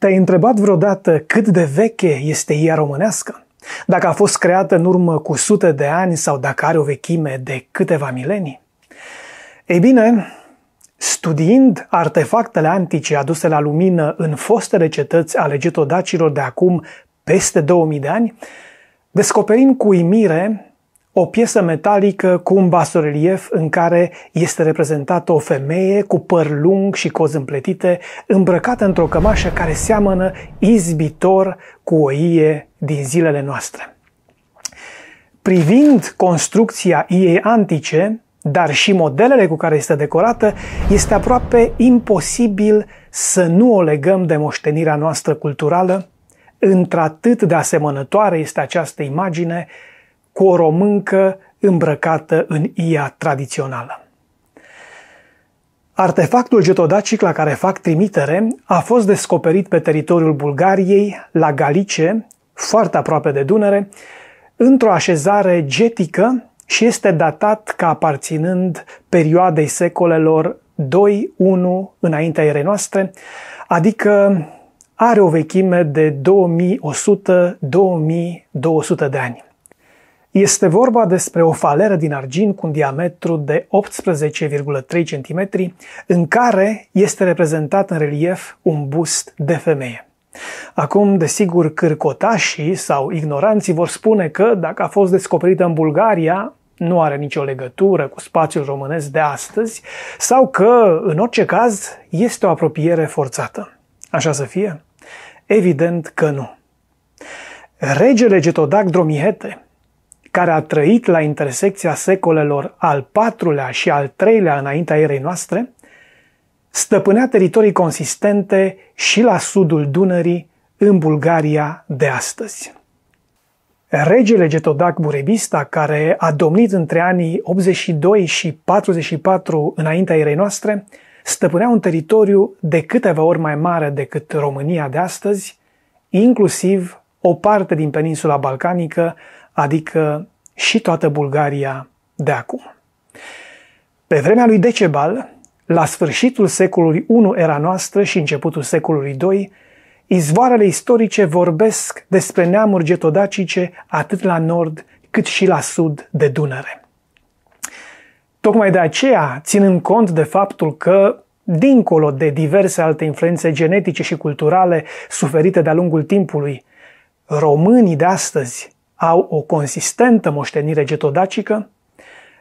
Te-ai întrebat vreodată cât de veche este ea românească? Dacă a fost creată în urmă cu sute de ani sau dacă are o vechime de câteva milenii? Ei bine, studiind artefactele antice aduse la lumină în fostele cetăți ale getodacilor de acum peste 2000 de ani, descoperim cu uimire o piesă metalică cu un basorelief în care este reprezentată o femeie cu păr lung și cozi împletite, îmbrăcată într-o cămașă care seamănă izbitor cu o ie din zilele noastre. Privind construcția iei antice, dar și modelele cu care este decorată, este aproape imposibil să nu o legăm de moștenirea noastră culturală, într-atât de asemănătoare este această imagine cu o româncă îmbrăcată în ia tradițională. Artefactul getodacic la care fac trimitere a fost descoperit pe teritoriul Bulgariei, la Galice, foarte aproape de Dunăre, într-o așezare getică și este datat ca aparținând perioadei secolelor 2-1 înaintea erei noastre, adică are o vechime de 2100-2200 de ani. Este vorba despre o faleră din argint cu un diametru de 18,3 cm, în care este reprezentat în relief un bust de femeie. Acum, desigur, cârcotașii sau ignoranții vor spune că, dacă a fost descoperită în Bulgaria, nu are nicio legătură cu spațiul românesc de astăzi sau că, în orice caz, este o apropiere forțată. Așa să fie? Evident că nu. Regele Getodac Dromihete, care a trăit la intersecția secolelor al IV-lea și al III-lea înaintea erei noastre, stăpânea teritorii consistente și la sudul Dunării, în Bulgaria de astăzi. Regele Getodac Burebista, care a domnit între anii 82 și 44 înaintea erei noastre, stăpânea un teritoriu de câteva ori mai mare decât România de astăzi, inclusiv o parte din peninsula balcanică, adică și toată Bulgaria de acum. Pe vremea lui Decebal, la sfârșitul secolului I era noastră și începutul secolului II, izvoarele istorice vorbesc despre neamuri getodacice atât la nord cât și la sud de Dunăre. Tocmai de aceea, ținând cont de faptul că, dincolo de diverse alte influențe genetice și culturale suferite de-a lungul timpului, românii de astăzi au o consistentă moștenire getodacică,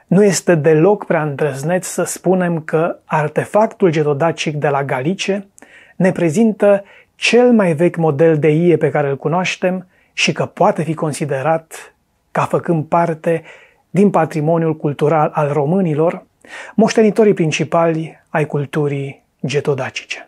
nu este deloc prea îndrăzneț să spunem că artefactul getodacic de la Galice ne prezintă cel mai vechi model de ie pe care îl cunoaștem și că poate fi considerat ca făcând parte din patrimoniul cultural al românilor, moștenitorii principali ai culturii getodacice.